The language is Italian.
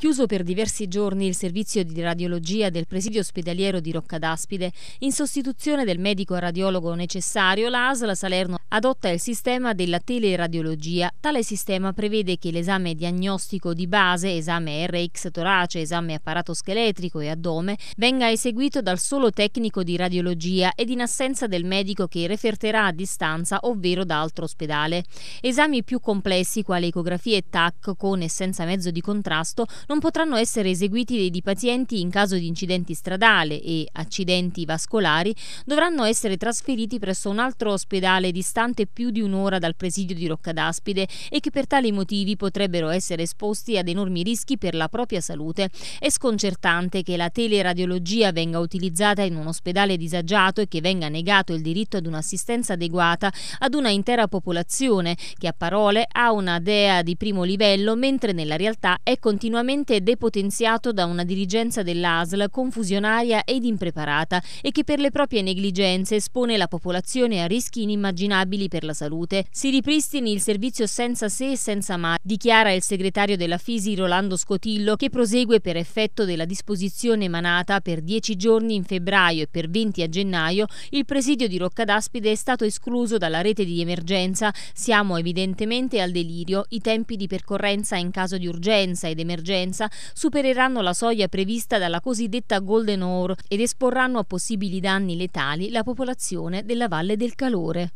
Chiuso per diversi giorni il servizio di radiologia del presidio ospedaliero di Roccadaspide, in sostituzione del medico radiologo necessario, l'ASL Salerno adotta il sistema della teleradiologia. Tale sistema prevede che l'esame diagnostico di base, esame RX torace, esame apparato scheletrico e addome, venga eseguito dal solo tecnico di radiologia ed in assenza del medico che referterà a distanza, ovvero da altro ospedale. Esami più complessi, quali ecografie e TAC, con e senza mezzo di contrasto, non potranno essere eseguiti dei di pazienti in caso di incidenti stradali e accidenti vascolari dovranno essere trasferiti presso un altro ospedale distante più di un'ora dal presidio di Roccadaspide e che per tali motivi potrebbero essere esposti ad enormi rischi per la propria salute. È sconcertante che la teleradiologia venga utilizzata in un ospedale disagiato e che venga negato il diritto ad un'assistenza adeguata ad una intera popolazione che a parole ha una DEA di primo livello mentre nella realtà è continuamente ente depotenziato da una dirigenza dell'ASL confusionaria ed impreparata e che per le proprie negligenze espone la popolazione a rischi inimmaginabili per la salute. Si ripristini il servizio senza se e senza ma, dichiara il segretario della FISI Rolando Scotillo, che prosegue per effetto della disposizione emanata per 10 giorni in febbraio e per 20 a gennaio il presidio di Roccadaspide è stato escluso dalla rete di emergenza. Siamo evidentemente al delirio. I tempi di percorrenza in caso di urgenza ed emergenza partenza supereranno la soglia prevista dalla cosiddetta Golden Hour ed esporranno a possibili danni letali la popolazione della Valle del Calore.